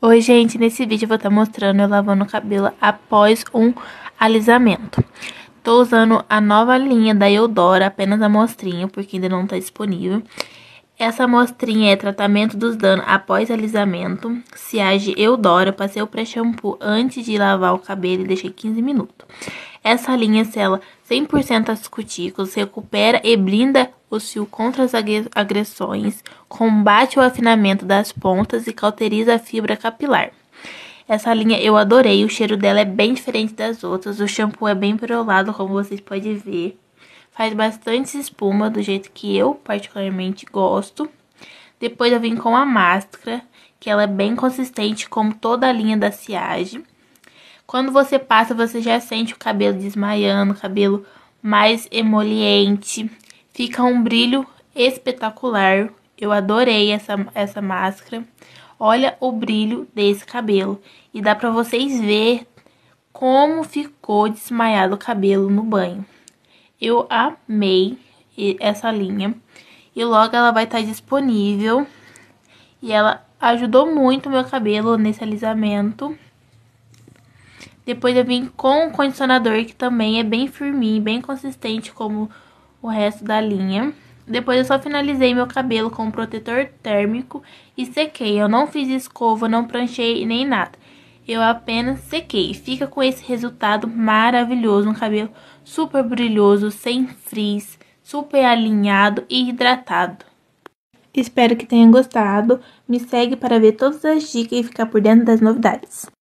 Oi gente, nesse vídeo eu vou estar tá mostrando eu lavando o cabelo após um alisamento. Tô usando a nova linha da Eudora, apenas a mostrinha, porque ainda não tá disponível. Essa mostrinha é tratamento dos danos após alisamento, age Eudora, eu passei o pré-shampoo antes de lavar o cabelo e deixei 15 minutos. Essa linha sela 100% as cutículas, recupera e blinda hostil contra as agressões, combate o afinamento das pontas e cauteriza a fibra capilar. Essa linha eu adorei, o cheiro dela é bem diferente das outras, o shampoo é bem perolado, como vocês podem ver. Faz bastante espuma, do jeito que eu particularmente gosto. Depois eu vim com a máscara, que ela é bem consistente, como toda a linha da Siage. Quando você passa, você já sente o cabelo desmaiando, cabelo mais emoliente. Fica um brilho espetacular. Eu adorei essa, essa máscara. Olha o brilho desse cabelo. E dá pra vocês ver como ficou desmaiado o cabelo no banho. Eu amei essa linha. E logo ela vai estar tá disponível. E ela ajudou muito o meu cabelo nesse alisamento. Depois eu vim com o condicionador, que também é bem firminho, bem consistente, como o resto da linha. Depois eu só finalizei meu cabelo com um protetor térmico e sequei. Eu não fiz escova, não pranchei nem nada. Eu apenas sequei. Fica com esse resultado maravilhoso, um cabelo super brilhoso, sem frizz, super alinhado e hidratado. Espero que tenha gostado. Me segue para ver todas as dicas e ficar por dentro das novidades.